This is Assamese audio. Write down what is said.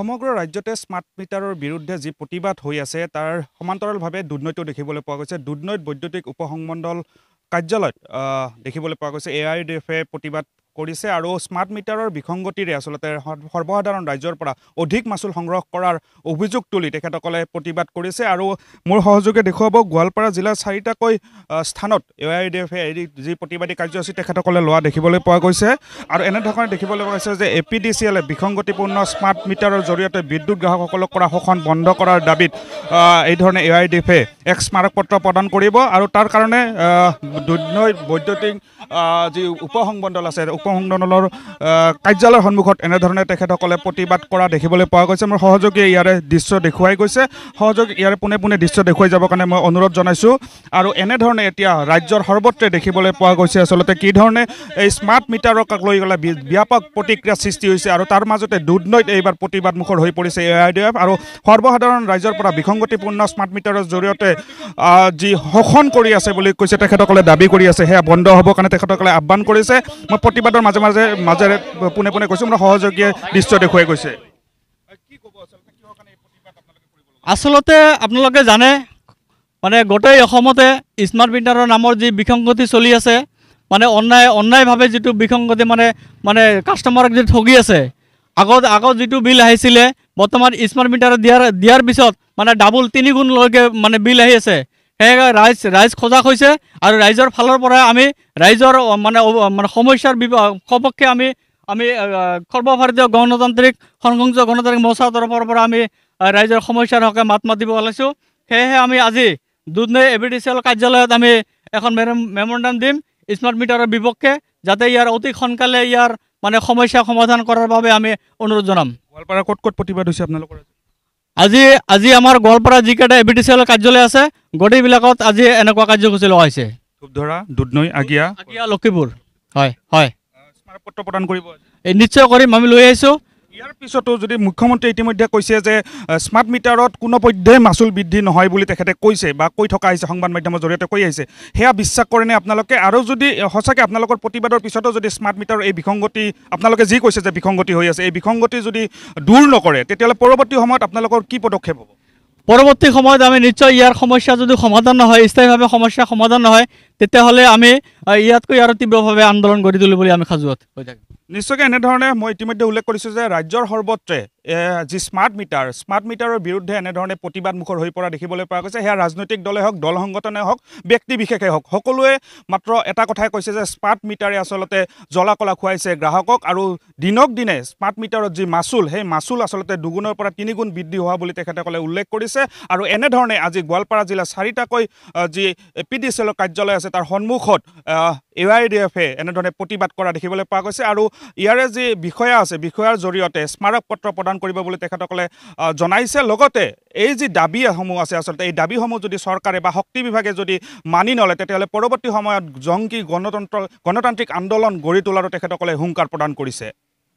সমগ্ৰ ৰাজ্যতে স্মাৰ্ট মিটাৰৰ বিৰুদ্ধে যি প্ৰতিবাদ হৈ আছে তাৰ সমান্তৰালভাৱে দুধনৈতো দেখিবলৈ পোৱা গৈছে দুধনৈত বৈদ্যুতিক উপসংমণ্ডল কাৰ্যালয়ত দেখিবলৈ পোৱা গৈছে এ আই ডি এফে প্ৰতিবাদ কৰিছে আৰু স্মাৰ্ট মিটাৰৰ বিসংগতিৰে আচলতে সৰ্বসাধাৰণ ৰাজ্যৰ পৰা অধিক মাচুল সংগ্ৰহ কৰাৰ অভিযোগ তুলি তেখেতসকলে প্ৰতিবাদ কৰিছে আৰু মোৰ সহযোগে দেখুৱাব গোৱালপাৰা জিলাৰ চাৰিটাকৈ স্থানত এ আই ডি এফে যি প্ৰতিবাদী কাৰ্যসূচী তেখেতসকলে লোৱা দেখিবলৈ পোৱা গৈছে আৰু এনেধৰণে দেখিবলৈ পোৱা গৈছে যে এ পি ডি চি এলে বিসংগতিপূৰ্ণ স্মাৰ্ট মিটাৰৰ জৰিয়তে বিদ্যুৎ গ্ৰাহকসকলক কৰা শোষণ বন্ধ কৰাৰ দাবীত এই ধৰণে এ আই ডি এফে এক স্মাৰক পত্ৰ প্ৰদান কৰিব আৰু তাৰ কাৰণে দুধ্নৈ বৈদ্যুতিক যি উপসংমণ্ডল আছে উপ সংগঠনৰ কাৰ্যালয়ৰ সন্মুখত এনেধৰণে তেখেতসকলে প্ৰতিবাদ কৰা দেখিবলৈ পোৱা গৈছে মোৰ সহযোগীয়ে ইয়াৰে দৃশ্য দেখুৱাই গৈছে সহযোগী ইয়াৰে পোনে পোনে দৃশ্য দেখুৱাই যাবৰ কাৰণে মই অনুৰোধ জনাইছোঁ আৰু এনেধৰণে এতিয়া ৰাজ্যৰ সৰ্বত্ৰে দেখিবলৈ পোৱা গৈছে আচলতে কি ধৰণে এই স্মাৰ্ট মিটাৰক লৈ গ'লে ব্যাপক প্ৰতিক্ৰিয়া সৃষ্টি হৈছে আৰু তাৰ মাজতে দুধনৈত এইবাৰ প্ৰতিবাদমুখৰ হৈ পৰিছে এ আই ডি এফ আৰু সৰ্বসাধাৰণ ৰাইজৰ পৰা বিসংগতিপূৰ্ণ স্মাৰ্ট মিটাৰৰ জৰিয়তে যি শোষণ কৰি আছে বুলি কৈছে তেখেতসকলে দাবী কৰি আছে সেয়া বন্ধ হ'বৰ কাৰণে তেখেতসকলে আহ্বান কৰিছে মই প্ৰতিবাদ ক্ৰিকেটৰ মাজে মাজে মাজেৰে পোনে পোনে কৈছে মানে সহযোগীয়ে বিশ্ব দেখুৱাই গৈছে আচলতে আপোনালোকে জানে মানে গোটেই অসমতে স্মাৰ্ট প্ৰিণ্টাৰৰ নামৰ যি বিসংগতি চলি আছে মানে অন্যায় অন্যায়ভাৱে যিটো বিসংগতি মানে মানে কাষ্টমাৰক যি ঠগি আছে আগত আগত যিটো বিল আহিছিলে বৰ্তমান স্মাৰ্ট মিটাৰ দিয়াৰ দিয়াৰ পিছত মানে ডাবল তিনিগুণলৈকে মানে বিল আহি আছে সেয়ে ৰাইজ ৰাইজ সজাগ হৈছে আৰু ৰাইজৰ ফালৰ পৰা আমি ৰাইজৰ মানে মানে সমস্যাৰ সপক্ষে আমি আমি সৰ্বভাৰতীয় গণতান্ত্ৰিক সংযোগ গণতান্ত্ৰিক মচাৰ তৰফৰ পৰা আমি ৰাইজৰ সমস্যাৰ হকে মাত মাতিব ওলাইছোঁ সেয়েহে আমি আজি Dudhnoi A B D C L কাৰ্যালয়ত আমি এখন মেম মেমৰেণ্ডাম দিম স্মাৰ্ট মিটাৰৰ বিপক্ষে যাতে ইয়াৰ অতি সোনকালে ইয়াৰ মানে সমস্যা সমাধান কৰাৰ বাবে আমি অনুৰোধ জনাম গোৱালপাৰা ক'ত ক'ত প্ৰতিবাদ হৈছে আপোনালোকৰ আজি আজি আমাৰ Goalpara G K A B T C L কাৰ্যালয় আছে গোটেইবিলাকত আজি এনেকুৱা কাৰ্যসূচী লোৱা হৈছে লখিমপুৰ হয় হয় নিশ্চয় কৰিম আমি লৈ আহিছোঁ ইয়াৰ পিছতো যদি মুখ্যমন্ত্ৰীয়ে ইতিমধ্যে কৈছে যে স্মাৰ্ট মিটাৰত কোনোপধ্যেই মাচুল বৃদ্ধি নহয় বুলি তেখেতে কৈছে বা কৈ থকা হৈছে সংবাদ মাধ্যমৰ জৰিয়তে কৈ আহিছে সেয়া বিশ্বাস কৰেনে আপোনালোকে আৰু যদি সঁচাকৈ আপোনালোকৰ প্ৰতিবাদৰ পিছতো যদি স্মাৰ্ট মিটাৰৰ এই বিসংগতি আপোনালোকে যি কৈছে যে বিসংগতি হৈ আছে এই বিসংগতি যদি দূৰ নকৰে তেতিয়াহ'লে পৰৱৰ্তী সময়ত আপোনালোকৰ কি পদক্ষেপ হ'ব পৰৱৰ্তী সময়ত আমি নিশ্চয় ইয়াৰ সমস্যা যদি সমাধান নহয় স্থায়ীভাৱে সমস্যা সমাধান নহয় তেতিয়াহ'লে আমি ইয়াতকৈ আৰু তীব্ৰভাৱে আন্দোলন গঢ়ি তুলিবলৈ আমি সাজু হৈ থাকিম নিশ্চয়কৈ এনেধৰণে মই ইতিমধ্যে উল্লেখ কৰিছোঁ যে ৰাজ্যৰ সৰ্বত্ৰে যি স্মাৰ্ট মিটাৰ স্মাৰ্ট মিটাৰৰ বিৰুদ্ধে এনেধৰণে প্ৰতিবাদমুখৰ হৈ পৰা দেখিবলৈ পোৱা গৈছে সেয়া ৰাজনৈতিক দলেই হওক দল সংগঠনে হওক ব্যক্তি বিশেষেই হওক সকলোৱে মাত্ৰ এটা কথাই কৈছে যে স্মাৰ্ট মিটাৰে আচলতে জ্বলা কলা খুৱাইছে গ্ৰাহকক আৰু দিনক দিনে স্মাৰ্ট মিটাৰত যি মাচুল সেই মাচুল আচলতে দুগুণৰ পৰা তিনিগুণ বৃদ্ধি হোৱা বুলি তেখেতসকলে উল্লেখ কৰিছে আৰু এনেধৰণে আজি গোৱালপাৰা জিলাৰ চাৰিটাকৈ যি এ পি ডি চি এলৰ কাৰ্যালয় আছে তাৰ সন্মুখত এ আই ডি এফে এনেধৰণে প্ৰতিবাদ কৰা দেখিবলৈ পোৱা গৈছে আৰু ইয়াৰে যি বিষয়া আছে বিষয়াৰ জৰিয়তে স্মাৰক পত্ৰ প্ৰদান প্ৰদান কৰিব বুলি তেখেতসকলে জনাইছে লগতে এই যি দাবীসমূহ আছে আচলতে এই দাবীসমূহ যদি চৰকাৰে বা শক্তি বিভাগে যদি মানি নলে তেতিয়াহ'লে পৰৱৰ্তী সময়ত জংকী গণতন্ত্ৰ গণতান্ত্ৰিক আন্দোলন গঢ়ি তোলাৰো তেখেতসকলে হুংকাৰ প্ৰদান কৰিছে